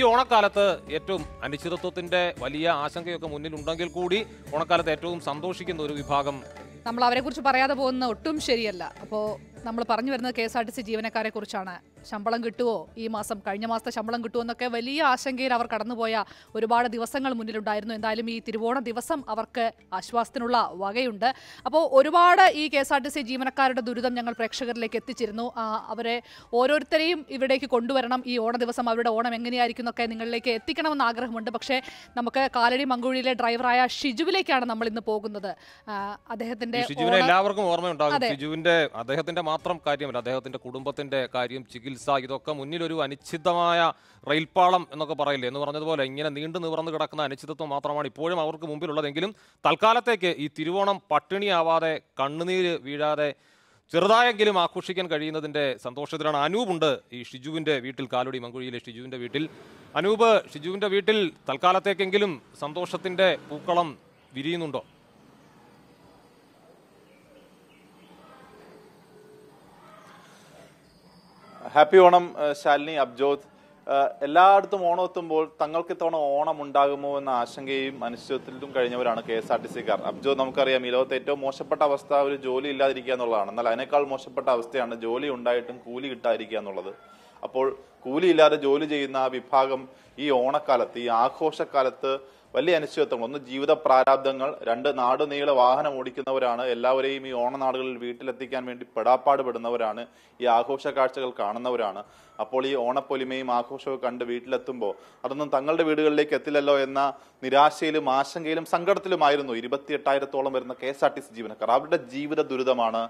ഈ ഓണക്കാലത്ത് ഏറ്റവും അനിശ്ചിതത്വത്തിന്റെ വലിയ ആശങ്കയൊക്കെ മുന്നിലുണ്ടെങ്കിൽ കൂടി ഓണക്കാലത്ത് ഏറ്റവും സന്തോഷിക്കുന്ന ഒരു വിഭാഗം നമ്മൾ അവരെക്കുറിച്ച് പറയാതെ പോകുന്ന ഒട്ടും ശരിയല്ല അപ്പോൾ നമ്മൾ പറഞ്ഞു വരുന്നത് K S R T C ജീവനക്കാരെ കുറിച്ചാണ് ശമ്പളം കിട്ടുമോ ഈ മാസം കഴിഞ്ഞ മാസത്തെ ശമ്പളം കിട്ടുമോ എന്നൊക്കെ വലിയ ആശങ്കയിൽ അവർ കടന്നുപോയ ഒരുപാട് ദിവസങ്ങൾ മുന്നിലുണ്ടായിരുന്നു എന്തായാലും ഈ തിരുവോണ ദിവസം അവർക്ക് ആശ്വാസത്തിനുള്ള വകയുണ്ട് അപ്പോൾ ഒരുപാട് ഈ K S R T C ജീവനക്കാരുടെ ദുരിതം ഞങ്ങൾ പ്രേക്ഷകരിലേക്ക് എത്തിച്ചിരുന്നു അവരെ ഓരോരുത്തരെയും ഇവിടേക്ക് കൊണ്ടുവരണം ഈ ഓണ ദിവസം അവരുടെ ഓണം എങ്ങനെയായിരിക്കും എന്നൊക്കെ നിങ്ങളിലേക്ക് എത്തിക്കണമെന്ന് ആഗ്രഹമുണ്ട് പക്ഷേ നമുക്ക് കാലടി മങ്കുഴിയിലെ ഡ്രൈവറായ ഷിജുവിലേക്കാണ് നമ്മൾ ഇന്ന് പോകുന്നത് അദ്ദേഹത്തിന്റെ എല്ലാവർക്കും ഓർമ്മയുണ്ടാകും ഷിജുവിന്റെ അദ്ദേഹത്തിന്റെ മാത്രം കാര്യമല്ല അദ്ദേഹത്തിന്റെ കുടുംബത്തിന്റെ കാര്യം ചികിത്സ ഇതൊക്കെ മുന്നിൽ ഒരു അനിശ്ചിതമായ റെയിൽപാളം എന്നൊക്കെ പറയില്ലേ എന്ന് പറഞ്ഞതുപോലെ ഇങ്ങനെ നീണ്ടു നിവർന്നു കിടക്കുന്ന അനിശ്ചിതത്വം മാത്രമാണ് ഇപ്പോഴും അവർക്ക് മുമ്പിലുള്ളതെങ്കിലും തൽക്കാലത്തേക്ക് ഈ തിരുവോണം പട്ടിണിയാവാതെ കണ്ണുനീര് വീഴാതെ ചെറുതായെങ്കിലും ആഘോഷിക്കാൻ കഴിയുന്നതിൻ്റെ സന്തോഷത്തിലാണ് അനൂപുണ്ട് ഈ ഷിജുവിൻ്റെ വീട്ടിൽ കാലുടി മങ്കുഴിയിലെ ഷിജുവിൻ്റെ വീട്ടിൽ അനൂപ് ഷിജുവിൻ്റെ വീട്ടിൽ തൽക്കാലത്തേക്കെങ്കിലും സന്തോഷത്തിൻ്റെ പൂക്കളം വിരിയുന്നുണ്ടോ ഹാപ്പി ഓണം ശാലിനി അബ്ജോത് എല്ലായിടത്തും ഓണം എത്തുമ്പോൾ തങ്ങൾക്ക് ഇത്തവണ ഓണം ഉണ്ടാകുമോ എന്ന ആശങ്കയും അനിശ്ചിതത്തിലും കഴിഞ്ഞവരാണ് കെ എസ് ആർ ടി സിക്കാർ അബ്ജോ നമുക്കറിയാം ഈ ലോകത്ത് ഏറ്റവും മോശപ്പെട്ട അവസ്ഥ ഒരു ജോലി ഇല്ലാതിരിക്കുക എന്നുള്ളതാണ് എന്നാൽ അതിനേക്കാൾ മോശപ്പെട്ട അവസ്ഥയാണ് ജോലി ഉണ്ടായിട്ടും കൂലി കിട്ടാതിരിക്കുക എന്നുള്ളത് അപ്പോൾ കൂലിയില്ലാതെ ജോലി ചെയ്യുന്ന ആ വിഭാഗം ഈ ഓണക്കാലത്ത് ഈ ആഘോഷക്കാലത്ത് വലിയ അനിശ്ചിതത്വങ്ങൾ ഒന്ന് ജീവിത പ്രാരാബ്ദങ്ങൾ രണ്ട് നാട് നീളെ വാഹനം ഓടിക്കുന്നവരാണ് എല്ലാവരെയും ഈ ഓണനാടുകളിൽ വീട്ടിലെത്തിക്കാൻ വേണ്ടി പെടാപ്പാട് പെടുന്നവരാണ് ഈ ആഘോഷ കാഴ്ചകൾ കാണുന്നവരാണ് അപ്പോൾ ഈ ഓണപ്പൊലിമയും ആഘോഷവും കണ്ട് വീട്ടിലെത്തുമ്പോൾ അതൊന്നും തങ്ങളുടെ വീടുകളിലേക്ക് എത്തില്ലല്ലോ എന്ന നിരാശയിലും ആശങ്കയിലും സങ്കടത്തിലുമായിരുന്നു ഇരുപത്തിയെട്ടായിരത്തോളം വരുന്ന K S R T C ജീവനക്കാർ അവരുടെ ജീവിത ദുരിതമാണ്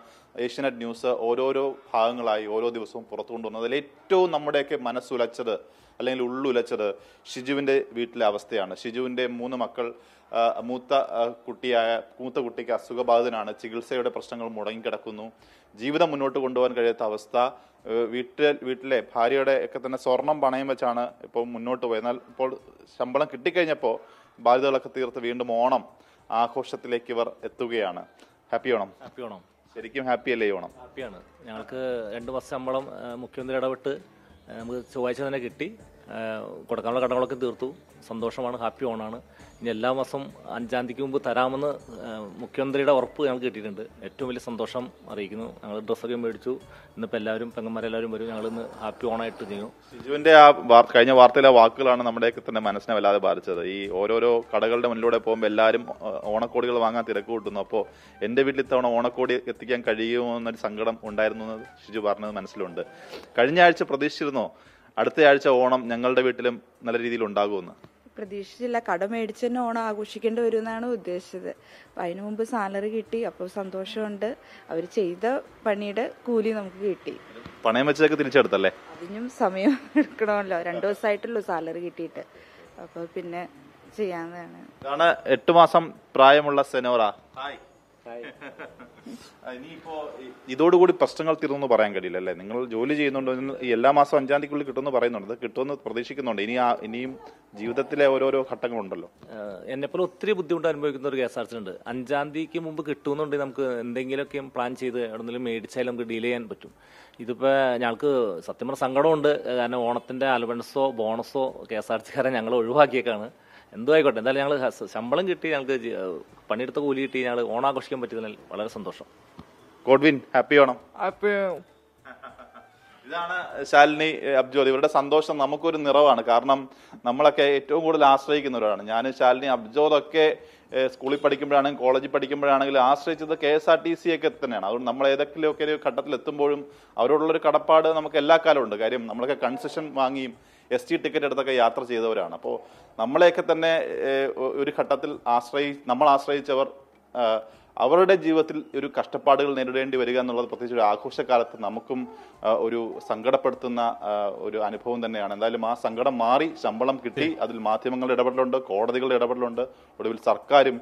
ഏഷ്യനെറ്റ് ന്യൂസ് ഓരോരോ ഭാഗങ്ങളായി ഓരോ ദിവസവും പുറത്തു കൊണ്ടുവന്നത് അതിൽ ഏറ്റവും നമ്മുടെയൊക്കെ മനസ്സുലച്ചത് അല്ലെങ്കിൽ ഉള്ളുലച്ചത് ഷിജുവിൻ്റെ വീട്ടിലെ അവസ്ഥയാണ് ഷിജുവിൻ്റെ മൂന്ന് മക്കൾ മൂത്ത കുട്ടിയായ മൂത്ത കുട്ടിക്ക് അസുഖബാധിതനാണ് ചികിത്സയുടെ പ്രശ്നങ്ങൾ മുടങ്ങിക്കിടക്കുന്നു ജീവിതം മുന്നോട്ട് കൊണ്ടുപോകാൻ കഴിയാത്ത അവസ്ഥ വീട്ടിൽ വീട്ടിലെ ഭാര്യയുടെ ഒക്കെ തന്നെ സ്വർണം പണയം വെച്ചാണ് ഇപ്പോൾ മുന്നോട്ട് പോയത് എന്നാൽ ഇപ്പോൾ ശമ്പളം കിട്ടിക്കഴിഞ്ഞപ്പോൾ ബാധിതകളൊക്കെ തീർത്ത് വീണ്ടും ഓണം ആഘോഷത്തിലേക്ക് ഇവർ എത്തുകയാണ് ഹാപ്പി ഓണം ഹാപ്പി ഓണം ശരിക്കും ഹാപ്പി അല്ലേ ഓണം ഹാപ്പിയാണ് ഞങ്ങൾക്ക് രണ്ട് മാസം ശമ്പളം മുഖ്യമന്ത്രി ഇടപെട്ട് നമുക്ക് ചൊവ്വാഴ്ച തന്നെ കിട്ടി കൊടുക്കാനുള്ള കടങ്ങളൊക്കെ തീർത്തു സന്തോഷമാണ് ഹാപ്പി ഓണാണ് ഇനി എല്ലാ മാസം അഞ്ചാം തീയതിക്ക് മുമ്പ് തരാമെന്ന് മുഖ്യമന്ത്രിയുടെ ഉറപ്പ് ഞങ്ങൾ കിട്ടിയിട്ടുണ്ട് ഏറ്റവും വലിയ സന്തോഷം അറിയിക്കുന്നു ഞങ്ങൾ ഡ്രസ്സൊക്കെ മേടിച്ചു ഇന്നിപ്പോൾ എല്ലാവരും പെങ്ങന്മാരെല്ലാവരും വരും ഞങ്ങൾ ഇന്ന് ഹാപ്പി ഓണായിട്ട് ചെയ്യും ഷിജുവിൻ്റെ ആ കഴിഞ്ഞ വാർത്തയിലെ വാക്കുകളാണ് നമ്മുടെയൊക്കെ തന്നെ മനസ്സിനെ വല്ലാതെ ബാധിച്ചത് ഈ ഓരോരോ കടകളുടെ മുന്നിലൂടെ പോകുമ്പോൾ എല്ലാവരും ഓണക്കോടികൾ വാങ്ങാൻ തിരക്ക് കൂട്ടുന്നു അപ്പോൾ എൻ്റെ വീട്ടിൽ ഇത്തവണ ഓണക്കോടി എത്തിക്കാൻ കഴിയുമോ എന്നൊരു സങ്കടം ഉണ്ടായിരുന്നു എന്ന് ഷിജു പറഞ്ഞത് മനസ്സിലുണ്ട് കഴിഞ്ഞ ആഴ്ച പ്രതീക്ഷിച്ചിരുന്നോ അടുത്ത ആഴ്ച ഓണം ഞങ്ങളുടെ വീട്ടിലും നല്ല രീതിയിൽ ഉണ്ടാകുമെന്ന് പ്രതീക്ഷിച്ചില്ല കട മേടിച്ച് തന്നെ ഓണം ആഘോഷിക്കേണ്ടി വരും എന്നാണ് ഉദ്ദേശിച്ചത് അപ്പം അതിനു മുമ്പ് സാലറി കിട്ടി അപ്പോൾ സന്തോഷമുണ്ട് അവർ ചെയ്ത പണിയുടെ കൂലി നമുക്ക് കിട്ടി പണയം വെച്ചതൊക്കെ തിരിച്ചെടുത്തല്ലേ അതിനും സമയം എടുക്കണമല്ലോ രണ്ടു ദിവസമായിട്ടുള്ളൂ സാലറി കിട്ടിയിട്ട് അപ്പോൾ പിന്നെ ചെയ്യാവുന്നതാണ് ഇതാണ് എട്ട് മാസം പ്രായമുള്ള സെനോറ ഹായ് ഇതോടുകൂടി പ്രശ്നങ്ങൾ തീർന്നു പറയാൻ കഴിയില്ല അല്ലേ നിങ്ങൾ ജോലി ചെയ്യുന്നുണ്ടോ എല്ലാ മാസം അഞ്ചാം തീയതിക്കുള്ളിൽ കിട്ടുമെന്ന് പറയുന്നുണ്ട് കിട്ടുമെന്ന് പ്രതീക്ഷിക്കുന്നുണ്ട് ഇനി ഇനിയും ജീവിതത്തിലെ ഓരോരോ ഘട്ടങ്ങളുണ്ടല്ലോ എന്നെപ്പോലെ ഒത്തിരി ബുദ്ധിമുട്ട് അനുഭവിക്കുന്ന ഒരു കെ എസ് ആർ സി ഉണ്ട് അഞ്ചാം തീയതിക്ക് മുമ്പ് കിട്ടുമെന്നുണ്ടെങ്കിൽ നമുക്ക് എന്തെങ്കിലുമൊക്കെ പ്ലാൻ ചെയ്ത് എവിടെന്നെങ്കിലും മേടിച്ചാലും നമുക്ക് ഡീൽ ചെയ്യാൻ പറ്റും ഇതിപ്പോൾ ഞങ്ങൾക്ക് സത്യം പറഞ്ഞ സങ്കടമുണ്ട് കാരണം ഓണത്തിൻ്റെ അലവൻസോ ബോണസോ കെ എസ് ആർ സി കാരെ ഞങ്ങൾ ഒഴിവാക്കിയേക്കാണ് എന്തോ എന്തായാലും ഞങ്ങൾ ശമ്പളം കിട്ടി ഞങ്ങൾക്ക് പണിയെടുത്ത കൂലി കിട്ടി ഞങ്ങൾ ഓണാഘോഷിക്കാൻ പറ്റിയതിനാൽ വളരെ സന്തോഷം ഗോഡ്വിൻ ഹാപ്പി ഓണം ഹാപ്പി ഇതാണ് ശാലിനി അബ്ജോദ് ഇവരുടെ സന്തോഷം നമുക്കൊരു നിറവാണ് കാരണം നമ്മളൊക്കെ ഏറ്റവും കൂടുതൽ ആശ്രയിക്കുന്നവരാണ് ഞാൻ ശാലിനി അബ്ജോദൊക്കെ സ്കൂളിൽ പഠിക്കുമ്പോഴാണെങ്കിലും കോളേജിൽ പഠിക്കുമ്പോഴാണെങ്കിലും ആശ്രയിച്ചത് K S R T C ഒക്കെ തന്നെയാണ് അതുകൊണ്ട് നമ്മൾ ഏതെങ്കിലുമൊക്കെ ഒരു ഘട്ടത്തിൽ എത്തുമ്പോഴും അവരോടുള്ളൊരു കടപ്പാട് നമുക്ക് എല്ലാ കാലവും ഉണ്ട് കാര്യം നമ്മളൊക്കെ കൺസെഷൻ വാങ്ങിയും എസ് ടി ടിക്കറ്റ് എടുത്തൊക്കെ യാത്ര ചെയ്തവരാണ് അപ്പോൾ നമ്മളെയൊക്കെ തന്നെ ഒരു ഘട്ടത്തിൽ ആശ്രയി നമ്മൾ ആശ്രയിച്ചവർ അവരുടെ ജീവിതത്തിൽ ഒരു കഷ്ടപ്പാടുകൾ നേരിടേണ്ടി വരിക എന്നുള്ളത് പ്രത്യേകിച്ച് ഒരു ആഘോഷകാലത്ത് നമുക്കും ഒരു സങ്കടപ്പെടുത്തുന്ന ഒരു അനുഭവം തന്നെയാണ് എന്തായാലും ആ സങ്കടം മാറി ശമ്പളം കിട്ടി അതിൽ മാധ്യമങ്ങളുടെ ഇടപെടലുണ്ട് കോടതികളുടെ ഇടപെടലുണ്ട് ഒടുവിൽ സർക്കാരും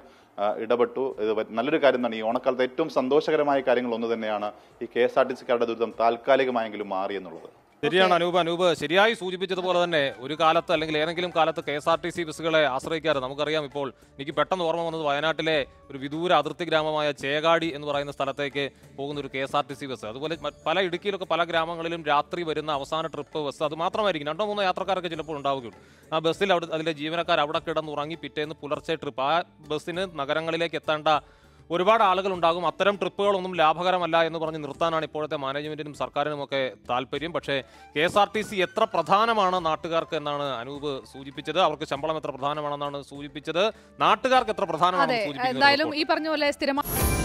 ഇടപെട്ടു ഇത് നല്ലൊരു കാര്യം തന്നെ ഈ ഓണക്കാലത്ത് ഏറ്റവും സന്തോഷകരമായ കാര്യങ്ങൾ ഒന്ന് തന്നെയാണ് ഈ കെ എസ് ആർ ടി സിക്കാരുടെ ദുരിതം താൽക്കാലികമായെങ്കിലും മാറി എന്നുള്ളത് ശരിയാണ് അനൂപ് അനൂപ് ശരിയായി സൂചിപ്പിച്ചതുപോലെ തന്നെ ഒരു കാലത്ത് അല്ലെങ്കിൽ ഏതെങ്കിലും കാലത്ത് K S R T C ബസ്സുകളെ ആശ്രയിക്കാറ് നമുക്കറിയാം ഇപ്പോൾ എനിക്ക് പെട്ടെന്ന് ഓർമ്മ വന്നത് വയനാട്ടിലെ ഒരു വിദൂര അതിർത്തി ഗ്രാമമായ ചേകാടി എന്ന് പറയുന്ന സ്ഥലത്തേക്ക് പോകുന്ന ഒരു K S R T C bus അതുപോലെ പല ഇടുക്കിയിലൊക്കെ പല ഗ്രാമങ്ങളിലും രാത്രി വരുന്ന അവസാന ട്രിപ്പ് ബസ് അത് മാത്രമായിരിക്കും രണ്ടോ മൂന്നോ യാത്രക്കാരൊക്കെ ചിലപ്പോൾ ഉണ്ടാവുകയുള്ളൂ ആ ബസ്സിൽ അവിടെ അതിലെ ജീവനക്കാർ അവിടെ കിടന്നുറങ്ങി പിറ്റേന്ന് പുലർച്ചെ ട്രിപ്പ് ആ ബസ്സിന് നഗരങ്ങളിലേക്ക് എത്തേണ്ട ഒരുപാട് ആളുകൾ ഉണ്ടാകും അത്തരം ട്രിപ്പുകളൊന്നും ലാഭകരമല്ല എന്ന് പറഞ്ഞ് നിർത്താനാണ് ഇപ്പോഴത്തെ മാനേജ്മെന്റിനും ഒക്കെ താല്പര്യം പക്ഷേ K S R T C എത്ര പ്രധാനമാണ് നാട്ടുകാർക്ക് എന്നാണ് അനൂപ് സൂചിപ്പിച്ചത് അവർക്ക് ശമ്പളം എത്ര പ്രധാനമാണെന്നാണ് സൂചിപ്പിച്ചത് നാട്ടുകാർക്ക് എത്ര പ്രധാനമാണ് സൂചിപ്പിച്ചത് എന്തായാലും ഈ പറഞ്ഞ പോലെ സ്ഥിരമായി